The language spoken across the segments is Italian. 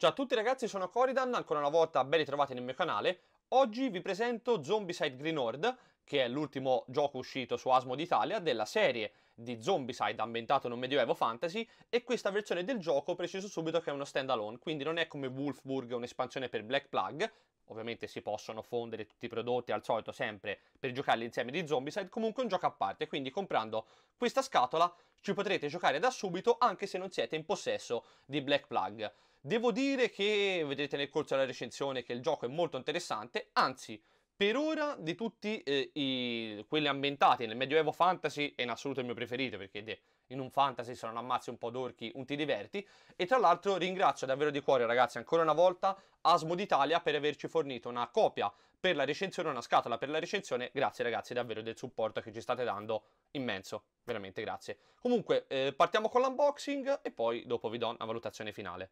Ciao a tutti ragazzi, sono Coridan, ancora una volta ben ritrovati nel mio canale. Oggi vi presento Zombicide Green Horde, che è l'ultimo gioco uscito su Asmo d'Italia della serie di Zombicide ambientato in un medioevo fantasy e questa versione del gioco preciso subito che è uno standalone, quindi non è come Wolfburg un'espansione per Black Plug, ovviamente si possono fondere tutti i prodotti al solito sempre per giocare insieme di Zombicide, comunque un gioco a parte, quindi comprando questa scatola ci potrete giocare da subito anche se non siete in possesso di Black Plug. Devo dire che vedrete nel corso della recensione che il gioco è molto interessante, anzi per ora di tutti eh, i, quelli ambientati nel Medioevo Fantasy è in assoluto il mio preferito perché in un fantasy se non ammazzi un po' d'orchi un ti diverti e tra l'altro ringrazio davvero di cuore ragazzi ancora una volta Asmo d'Italia per averci fornito una copia per la recensione, una scatola per la recensione, grazie ragazzi davvero del supporto che ci state dando, immenso, veramente grazie. Comunque eh, partiamo con l'unboxing e poi dopo vi do una valutazione finale.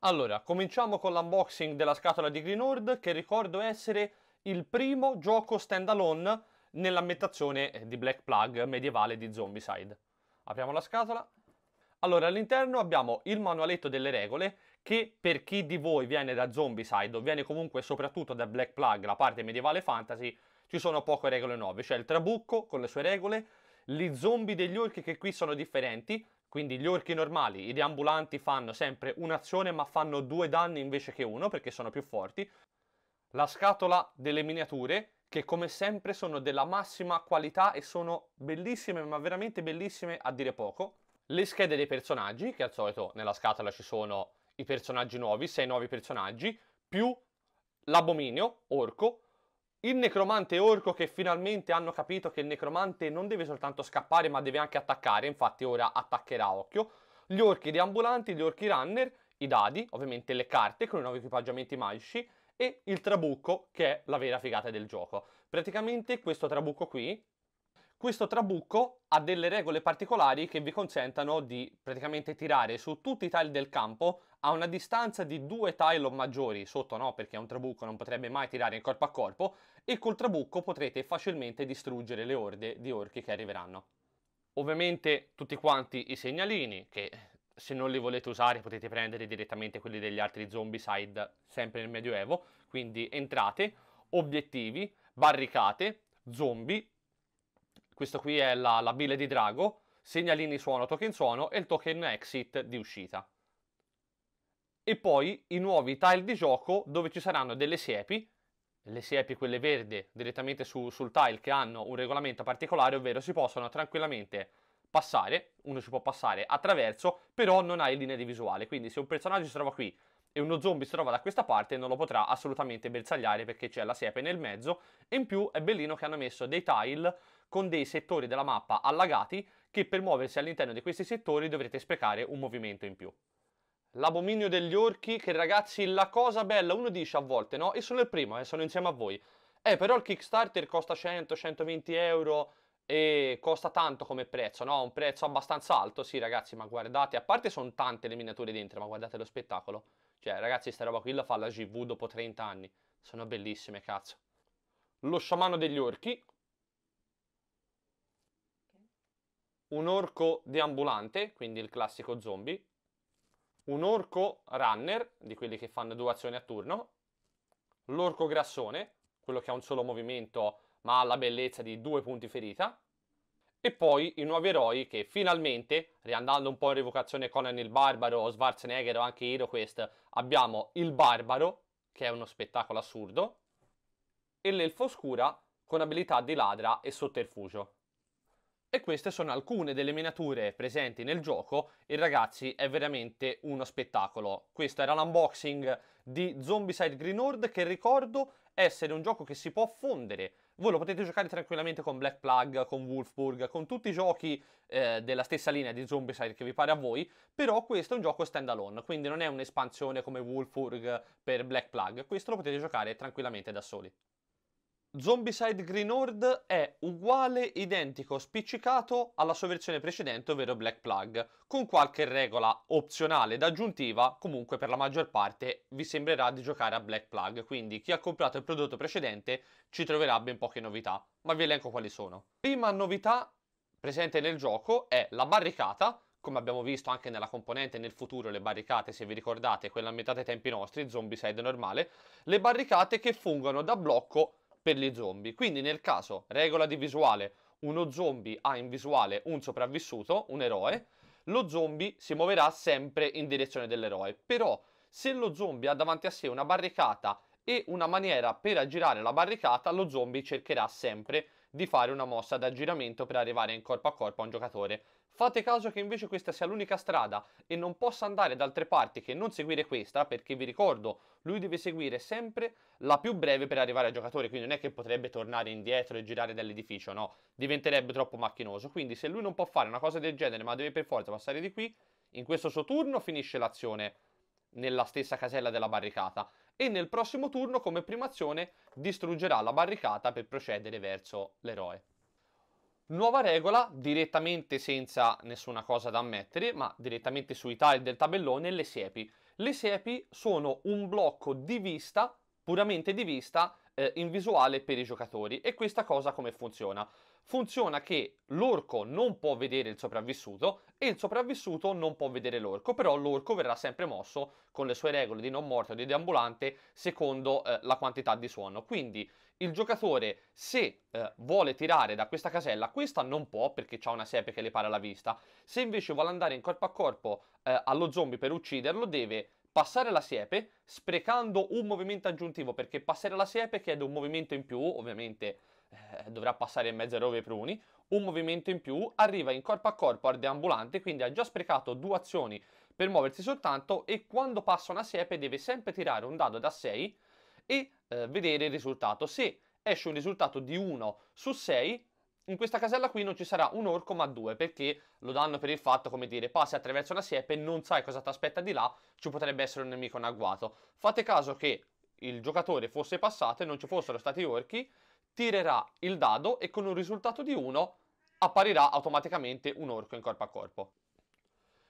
Allora, cominciamo con l'unboxing della scatola di Green Horde che ricordo essere il primo gioco standalone nell'ambientazione eh, di Black Plug medievale di Zombicide. Apriamo la scatola. Allora, all'interno abbiamo il manualetto delle regole che per chi di voi viene da Zombicide o viene comunque soprattutto da Black Plug, la parte medievale fantasy, ci sono poche regole nuove, C'è il trabucco con le sue regole, gli zombie degli orchi che qui sono differenti, quindi gli orchi normali, i deambulanti fanno sempre un'azione ma fanno due danni invece che uno perché sono più forti, la scatola delle miniature che come sempre sono della massima qualità e sono bellissime, ma veramente bellissime a dire poco. Le schede dei personaggi, che al solito nella scatola ci sono i personaggi nuovi, sei nuovi personaggi, più l'abominio, orco, il necromante orco che finalmente hanno capito che il necromante non deve soltanto scappare ma deve anche attaccare, infatti ora attaccherà occhio, gli orchi deambulanti, gli orchi runner, i dadi, ovviamente le carte con i nuovi equipaggiamenti magici, e il trabucco che è la vera figata del gioco. Praticamente questo trabucco qui, questo trabucco ha delle regole particolari che vi consentano di praticamente tirare su tutti i tile del campo a una distanza di due tile o maggiori, sotto no perché un trabucco non potrebbe mai tirare in corpo a corpo, e col trabucco potrete facilmente distruggere le orde di orchi che arriveranno. Ovviamente tutti quanti i segnalini che se non li volete usare potete prendere direttamente quelli degli altri zombie side sempre nel medioevo, quindi entrate, obiettivi, barricate, zombie, questo qui è la, la bile di drago, segnalini suono, token suono e il token exit di uscita. E poi i nuovi tile di gioco dove ci saranno delle siepi, le siepi quelle verde direttamente su, sul tile che hanno un regolamento particolare, ovvero si possono tranquillamente passare, uno ci può passare attraverso, però non hai linea di visuale, quindi se un personaggio si trova qui e uno zombie si trova da questa parte non lo potrà assolutamente bersagliare perché c'è la siepe nel mezzo e in più è bellino che hanno messo dei tile con dei settori della mappa allagati che per muoversi all'interno di questi settori dovrete sprecare un movimento in più. L'abominio degli orchi, che ragazzi la cosa bella, uno dice a volte no, e sono il primo, eh, sono insieme a voi, eh però il Kickstarter costa 100-120 euro, e costa tanto come prezzo, no? Un prezzo abbastanza alto, sì ragazzi, ma guardate, a parte sono tante le miniature dentro, ma guardate lo spettacolo. Cioè, ragazzi, sta roba qui la fa la GV dopo 30 anni. Sono bellissime, cazzo. Lo sciamano degli orchi. Un orco deambulante, quindi il classico zombie. Un orco runner, di quelli che fanno due azioni a turno. L'orco grassone, quello che ha un solo movimento ma ha la bellezza di due punti ferita. E poi i nuovi eroi che finalmente, riandando un po' in rivocazione Conan il Barbaro, Schwarzenegger o anche HeroQuest, abbiamo il Barbaro, che è uno spettacolo assurdo, e l'Elfo Oscura con abilità di ladra e sotterfugio. E queste sono alcune delle miniature presenti nel gioco e ragazzi è veramente uno spettacolo. Questo era l'unboxing di Zombicide Green Horde che ricordo essere un gioco che si può fondere voi lo potete giocare tranquillamente con Black Plug, con Wolfburg, con tutti i giochi eh, della stessa linea di Zombieside che vi pare a voi, però questo è un gioco standalone, quindi non è un'espansione come Wolfburg per Black Plug, questo lo potete giocare tranquillamente da soli. Zombicide Green Horde è uguale, identico, spiccicato alla sua versione precedente, ovvero Black Plug, con qualche regola opzionale ed aggiuntiva, comunque per la maggior parte vi sembrerà di giocare a Black Plug, quindi chi ha comprato il prodotto precedente ci troverà ben poche novità, ma vi elenco quali sono. Prima novità presente nel gioco è la barricata, come abbiamo visto anche nella componente nel futuro le barricate, se vi ricordate, quella a metà dei tempi nostri, Zombicide normale, le barricate che fungono da blocco per gli zombie. Quindi nel caso, regola di visuale, uno zombie ha in visuale un sopravvissuto, un eroe, lo zombie si muoverà sempre in direzione dell'eroe. Però se lo zombie ha davanti a sé una barricata e una maniera per aggirare la barricata, lo zombie cercherà sempre di di fare una mossa da giramento per arrivare in corpo a corpo a un giocatore. Fate caso che invece questa sia l'unica strada e non possa andare da altre parti che non seguire questa, perché vi ricordo, lui deve seguire sempre la più breve per arrivare al giocatore, quindi non è che potrebbe tornare indietro e girare dall'edificio, no, diventerebbe troppo macchinoso. Quindi se lui non può fare una cosa del genere, ma deve per forza passare di qui, in questo suo turno finisce l'azione nella stessa casella della barricata e nel prossimo turno come prima azione distruggerà la barricata per procedere verso l'eroe. Nuova regola, direttamente senza nessuna cosa da ammettere, ma direttamente sui tile del tabellone, le siepi. Le siepi sono un blocco di vista, puramente di vista, eh, in visuale per i giocatori e questa cosa come funziona? funziona che l'orco non può vedere il sopravvissuto e il sopravvissuto non può vedere l'orco, però l'orco verrà sempre mosso con le sue regole di non morte o di deambulante secondo eh, la quantità di suono. Quindi il giocatore se eh, vuole tirare da questa casella, questa non può perché ha una siepe che le para la vista, se invece vuole andare in corpo a corpo eh, allo zombie per ucciderlo deve passare la siepe sprecando un movimento aggiuntivo perché passare la siepe chiede un movimento in più, ovviamente eh, dovrà passare in mezzo a Rove Pruni, un movimento in più, arriva in corpo a corpo al deambulante, quindi ha già sprecato due azioni per muoversi soltanto e quando passa una siepe deve sempre tirare un dado da 6 e eh, vedere il risultato. Se esce un risultato di 1 su 6, in questa casella qui non ci sarà un orco ma due perché lo danno per il fatto, come dire, passi attraverso una siepe, non sai cosa ti aspetta di là, ci potrebbe essere un nemico in agguato. Fate caso che il giocatore fosse passato e non ci fossero stati orchi tirerà il dado e con un risultato di 1 apparirà automaticamente un orco in corpo a corpo.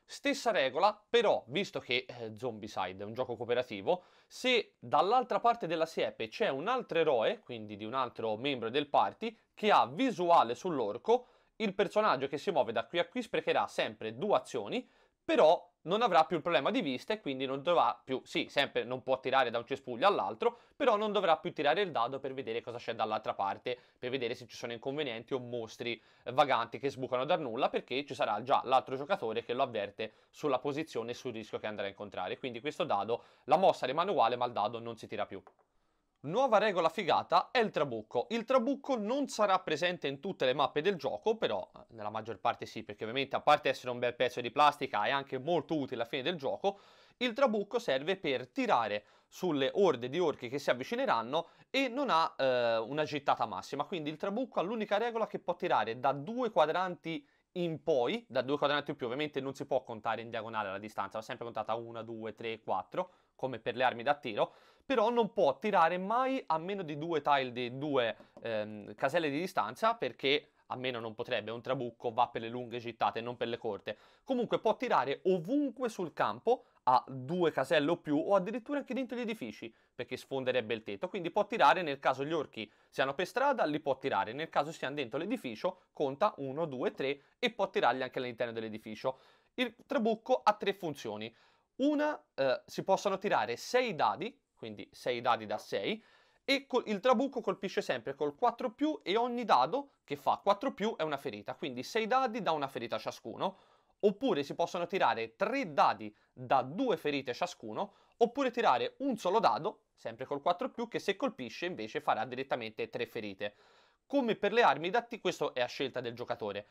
Stessa regola, però, visto che eh, Zombicide è un gioco cooperativo, se dall'altra parte della siepe c'è un altro eroe, quindi di un altro membro del party, che ha visuale sull'orco, il personaggio che si muove da qui a qui sprecherà sempre due azioni però non avrà più il problema di vista e quindi non dovrà più, sì, sempre non può tirare da un cespuglio all'altro, però non dovrà più tirare il dado per vedere cosa c'è dall'altra parte, per vedere se ci sono inconvenienti o mostri vaganti che sbucano dal nulla, perché ci sarà già l'altro giocatore che lo avverte sulla posizione e sul rischio che andrà a incontrare. Quindi questo dado, la mossa rimane uguale, ma il dado non si tira più. Nuova regola figata è il trabucco. Il trabucco non sarà presente in tutte le mappe del gioco, però eh, nella maggior parte sì, perché ovviamente a parte essere un bel pezzo di plastica è anche molto utile alla fine del gioco, il trabucco serve per tirare sulle orde di orchi che si avvicineranno e non ha eh, una gittata massima, quindi il trabucco ha l'unica regola che può tirare da due quadranti in poi, da due quadranti in più ovviamente non si può contare in diagonale la distanza, va sempre contata 1, 2, 3, 4, come per le armi da tiro, però non può tirare mai a meno di due tile di due ehm, caselle di distanza perché a meno non potrebbe, un trabucco va per le lunghe gittate, non per le corte. Comunque può tirare ovunque sul campo a due caselle o più o addirittura anche dentro gli edifici perché sfonderebbe il tetto, quindi può tirare nel caso gli orchi siano per strada, li può tirare, nel caso siano dentro l'edificio conta 1, 2, 3 e può tirarli anche all'interno dell'edificio. Il trabucco ha tre funzioni, una eh, si possono tirare 6 dadi quindi 6 dadi da 6, e col, il trabucco colpisce sempre col 4 più e ogni dado che fa 4 più è una ferita, quindi 6 dadi da una ferita ciascuno, oppure si possono tirare 3 dadi da 2 ferite ciascuno, oppure tirare un solo dado, sempre col 4 più, che se colpisce invece farà direttamente 3 ferite. Come per le armi dati, questo è a scelta del giocatore.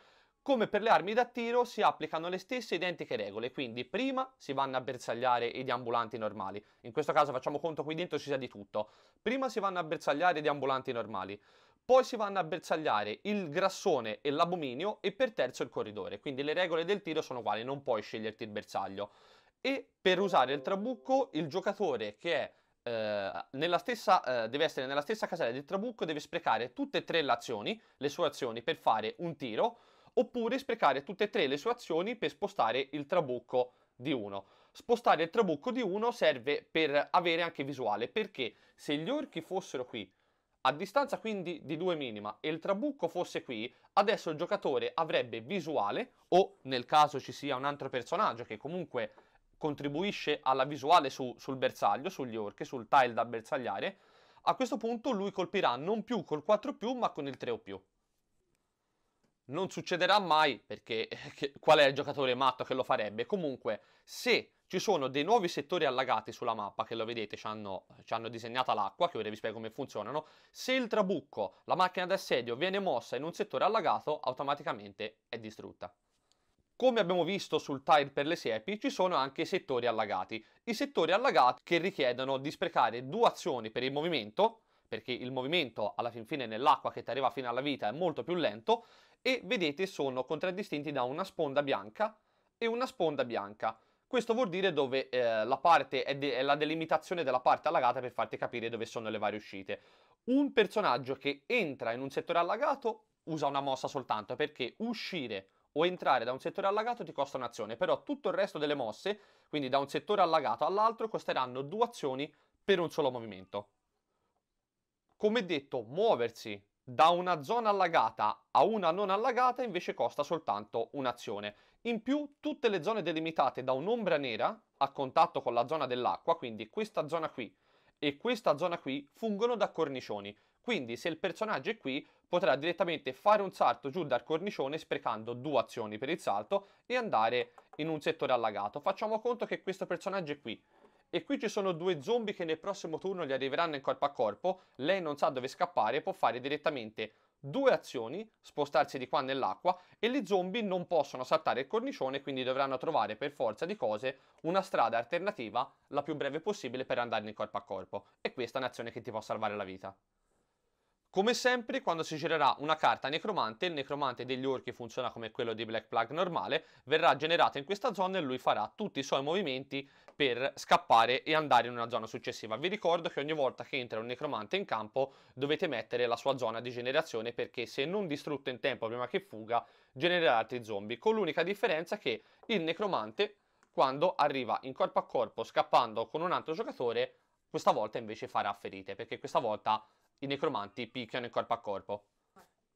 Come per le armi da tiro si applicano le stesse identiche regole, quindi prima si vanno a bersagliare i deambulanti normali, in questo caso facciamo conto qui dentro ci sia di tutto, prima si vanno a bersagliare i deambulanti normali, poi si vanno a bersagliare il grassone e l'abominio e per terzo il corridore, quindi le regole del tiro sono uguali, non puoi sceglierti il bersaglio. E per usare il trabucco il giocatore che è eh, nella stessa, eh, deve essere nella stessa casella del trabucco, deve sprecare tutte e tre le azioni, le sue azioni, per fare un tiro oppure sprecare tutte e tre le sue azioni per spostare il trabucco di 1. Spostare il trabucco di 1 serve per avere anche visuale, perché se gli orchi fossero qui, a distanza quindi di 2 minima, e il trabucco fosse qui, adesso il giocatore avrebbe visuale, o nel caso ci sia un altro personaggio che comunque contribuisce alla visuale su, sul bersaglio, sugli orchi, sul tile da bersagliare, a questo punto lui colpirà non più col 4+, ma con il 3+ non succederà mai perché che, qual è il giocatore matto che lo farebbe? Comunque, se ci sono dei nuovi settori allagati sulla mappa, che lo vedete, ci hanno, ci hanno disegnata l'acqua, che ora vi spiego come funzionano, se il trabucco, la macchina d'assedio, viene mossa in un settore allagato, automaticamente è distrutta. Come abbiamo visto sul tile per le siepi, ci sono anche i settori allagati. I settori allagati che richiedono di sprecare due azioni per il movimento, perché il movimento alla fin fine nell'acqua che ti arriva fino alla vita è molto più lento, e vedete sono contraddistinti da una sponda bianca e una sponda bianca. Questo vuol dire dove eh, la parte è, de- è la delimitazione della parte allagata per farti capire dove sono le varie uscite. Un personaggio che entra in un settore allagato usa una mossa soltanto perché uscire o entrare da un settore allagato ti costa un'azione, però tutto il resto delle mosse, quindi da un settore allagato all'altro, costeranno due azioni per un solo movimento. Come detto, muoversi da una zona allagata a una non allagata invece costa soltanto un'azione. In più tutte le zone delimitate da un'ombra nera a contatto con la zona dell'acqua, quindi questa zona qui e questa zona qui fungono da cornicioni. Quindi se il personaggio è qui potrà direttamente fare un salto giù dal cornicione sprecando due azioni per il salto e andare in un settore allagato. Facciamo conto che questo personaggio è qui. E qui ci sono due zombie che nel prossimo turno gli arriveranno in corpo a corpo, lei non sa dove scappare può fare direttamente due azioni, spostarsi di qua nell'acqua e gli zombie non possono saltare il cornicione quindi dovranno trovare per forza di cose una strada alternativa la più breve possibile per andare in corpo a corpo e questa è un'azione che ti può salvare la vita. Come sempre, quando si girerà una carta necromante, il necromante degli orchi funziona come quello di Black Plague normale, verrà generato in questa zona e lui farà tutti i suoi movimenti per scappare e andare in una zona successiva. Vi ricordo che ogni volta che entra un necromante in campo dovete mettere la sua zona di generazione perché se non distrutto in tempo prima che fuga, genererà altri zombie, con l'unica differenza che il necromante, quando arriva in corpo a corpo scappando con un altro giocatore, questa volta invece farà ferite, perché questa volta i necromanti picchiano in corpo a corpo.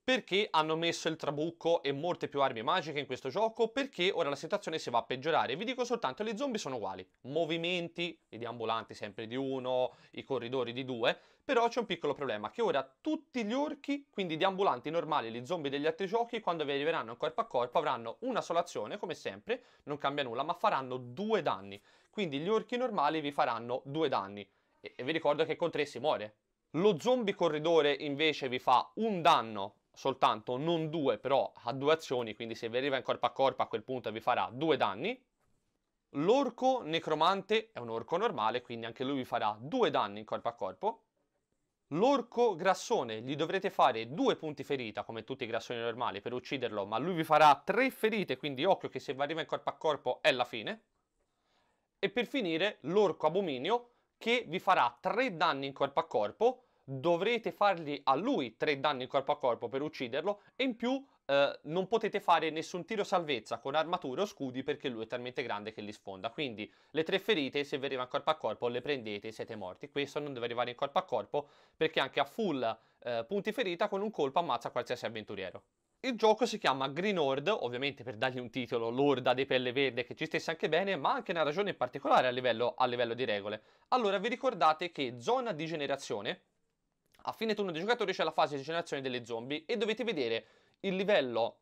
Perché hanno messo il trabucco e molte più armi magiche in questo gioco? Perché ora la situazione si va a peggiorare. Vi dico soltanto, le zombie sono uguali. Movimenti, i deambulanti sempre di uno, i corridori di due. Però c'è un piccolo problema, che ora tutti gli orchi, quindi i deambulanti normali e gli zombie degli altri giochi, quando vi arriveranno in corpo a corpo avranno una sola azione, come sempre, non cambia nulla, ma faranno due danni. Quindi gli orchi normali vi faranno due danni. E, e vi ricordo che con tre si muore, lo zombie corridore invece vi fa un danno soltanto, non due, però ha due azioni, quindi se vi arriva in corpo a corpo a quel punto vi farà due danni. L'orco necromante è un orco normale, quindi anche lui vi farà due danni in corpo a corpo. L'orco grassone gli dovrete fare due punti ferita, come tutti i grassoni normali, per ucciderlo, ma lui vi farà tre ferite, quindi occhio che se vi arriva in corpo a corpo è la fine. E per finire, l'orco abominio che vi farà 3 danni in corpo a corpo, dovrete fargli a lui 3 danni in corpo a corpo per ucciderlo e in più eh, non potete fare nessun tiro salvezza con armature o scudi perché lui è talmente grande che li sfonda. Quindi le tre ferite se vi arriva in corpo a corpo le prendete e siete morti. Questo non deve arrivare in corpo a corpo perché anche a full eh, punti ferita con un colpo ammazza qualsiasi avventuriero. Il gioco si chiama Green Horde, ovviamente per dargli un titolo, l'orda dei pelle verde che ci stesse anche bene, ma anche una ragione particolare a livello, a livello di regole. Allora, vi ricordate che zona di generazione, a fine turno dei giocatori c'è la fase di generazione delle zombie e dovete vedere il livello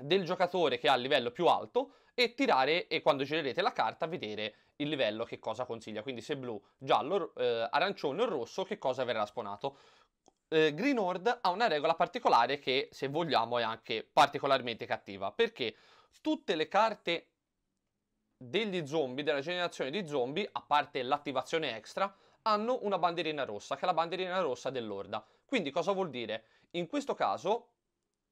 del giocatore che ha il livello più alto e tirare e quando girerete la carta vedere il livello che cosa consiglia quindi se blu, giallo, eh, arancione o rosso che cosa verrà sponato eh, Greenord ha una regola particolare che, se vogliamo, è anche particolarmente cattiva, perché tutte le carte degli zombie, della generazione di zombie, a parte l'attivazione extra, hanno una bandierina rossa, che è la bandierina rossa dell'orda. Quindi cosa vuol dire? In questo caso,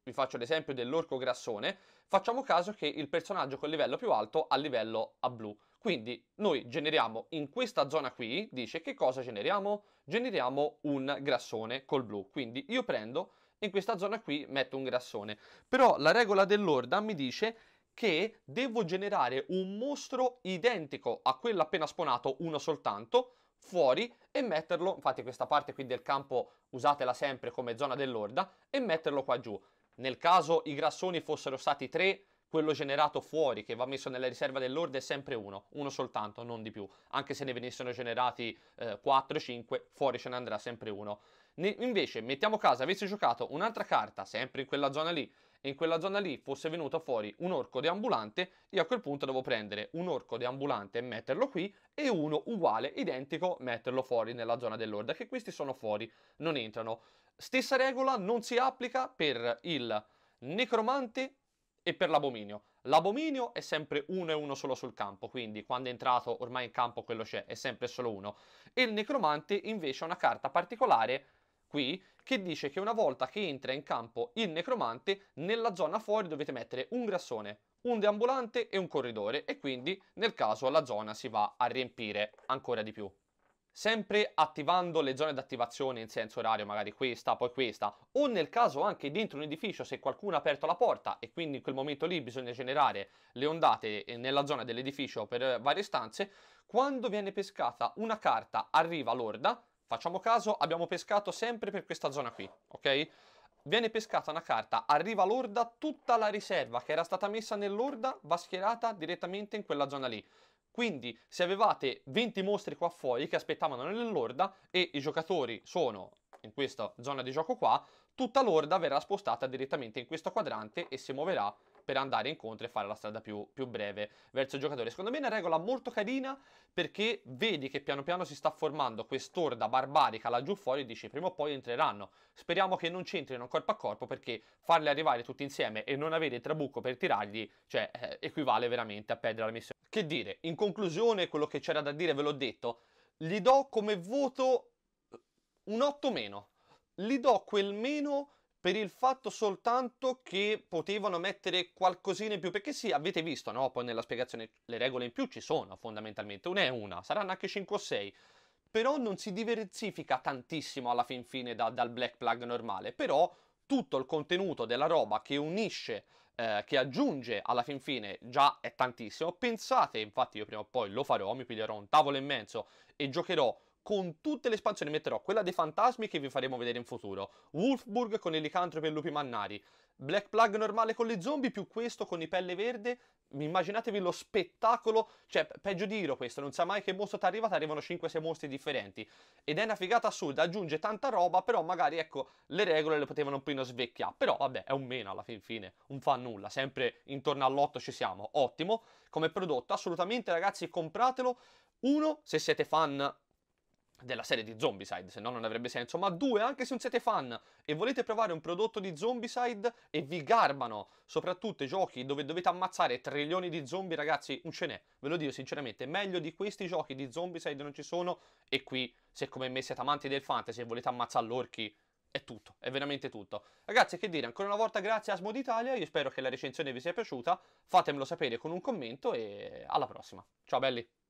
vi faccio l'esempio dell'orco grassone, facciamo caso che il personaggio col livello più alto ha livello a blu. Quindi noi generiamo in questa zona qui, dice che cosa generiamo? Generiamo un grassone col blu. Quindi io prendo in questa zona qui metto un grassone. Però la regola dell'orda mi dice che devo generare un mostro identico a quello appena spawnato, uno soltanto, fuori e metterlo, infatti questa parte qui del campo usatela sempre come zona dell'orda, e metterlo qua giù. Nel caso i grassoni fossero stati tre, quello generato fuori che va messo nella riserva dell'orda è sempre uno, uno soltanto, non di più. Anche se ne venissero generati eh, 4-5, fuori ce ne andrà sempre uno. Ne- invece, mettiamo caso avessi giocato un'altra carta, sempre in quella zona lì, e in quella zona lì fosse venuto fuori un orco deambulante, io a quel punto devo prendere un orco deambulante e metterlo qui, e uno uguale, identico, metterlo fuori nella zona dell'orda, che questi sono fuori, non entrano. Stessa regola non si applica per il necromante e per l'abominio. L'abominio è sempre uno e uno solo sul campo, quindi quando è entrato ormai in campo quello c'è, è sempre solo uno. E il necromante invece ha una carta particolare qui che dice che una volta che entra in campo il necromante, nella zona fuori dovete mettere un grassone, un deambulante e un corridore e quindi nel caso la zona si va a riempire ancora di più sempre attivando le zone d'attivazione in senso orario, magari questa, poi questa, o nel caso anche dentro un edificio se qualcuno ha aperto la porta e quindi in quel momento lì bisogna generare le ondate eh, nella zona dell'edificio per eh, varie stanze, quando viene pescata una carta arriva l'orda, facciamo caso abbiamo pescato sempre per questa zona qui, ok? Viene pescata una carta, arriva l'orda, tutta la riserva che era stata messa nell'orda va schierata direttamente in quella zona lì. Quindi se avevate 20 mostri qua fuori che aspettavano nell'orda e i giocatori sono in questa zona di gioco qua, tutta l'orda verrà spostata direttamente in questo quadrante e si muoverà per andare incontro e fare la strada più, più breve verso il giocatore. Secondo me è una regola molto carina perché vedi che piano piano si sta formando quest'orda barbarica laggiù fuori e dici prima o poi entreranno. Speriamo che non c'entrino corpo a corpo perché farli arrivare tutti insieme e non avere il trabucco per tirargli, cioè, eh, equivale veramente a perdere la missione. Che dire, in conclusione quello che c'era da dire ve l'ho detto, gli do come voto un 8 meno. Gli do quel meno per il fatto soltanto che potevano mettere qualcosina in più, perché sì, avete visto, no? Poi nella spiegazione le regole in più ci sono fondamentalmente, una è una, saranno anche 5 o 6, però non si diversifica tantissimo alla fin fine da, dal Black Plug normale, però tutto il contenuto della roba che unisce, eh, che aggiunge alla fin fine già è tantissimo, pensate, infatti io prima o poi lo farò, mi piglierò un tavolo immenso e giocherò con tutte le espansioni metterò quella dei fantasmi che vi faremo vedere in futuro, Wolfburg con i licantropi e lupi mannari, Black Plug normale con le zombie più questo con i pelle verde, immaginatevi lo spettacolo, cioè peggio di Hiro questo, non sa mai che mostro ti arriva, ti arrivano 5-6 mostri differenti ed è una figata assurda, aggiunge tanta roba, però magari ecco le regole le potevano un po' svecchiare, però vabbè è un meno alla fin fine, un fa nulla, sempre intorno all'8 ci siamo, ottimo come prodotto, assolutamente ragazzi compratelo, uno se siete fan della serie di Zombicide, se no non avrebbe senso, ma due, anche se non siete fan e volete provare un prodotto di Zombicide e vi garbano, soprattutto i giochi dove dovete ammazzare trilioni di zombie, ragazzi, un ce n'è, ve lo dico sinceramente, meglio di questi giochi di Zombicide non ci sono e qui, se come me siete amanti del fantasy e volete ammazzare l'orchi, è tutto, è veramente tutto. Ragazzi, che dire, ancora una volta grazie a Asmod Italia, io spero che la recensione vi sia piaciuta, fatemelo sapere con un commento e alla prossima. Ciao belli!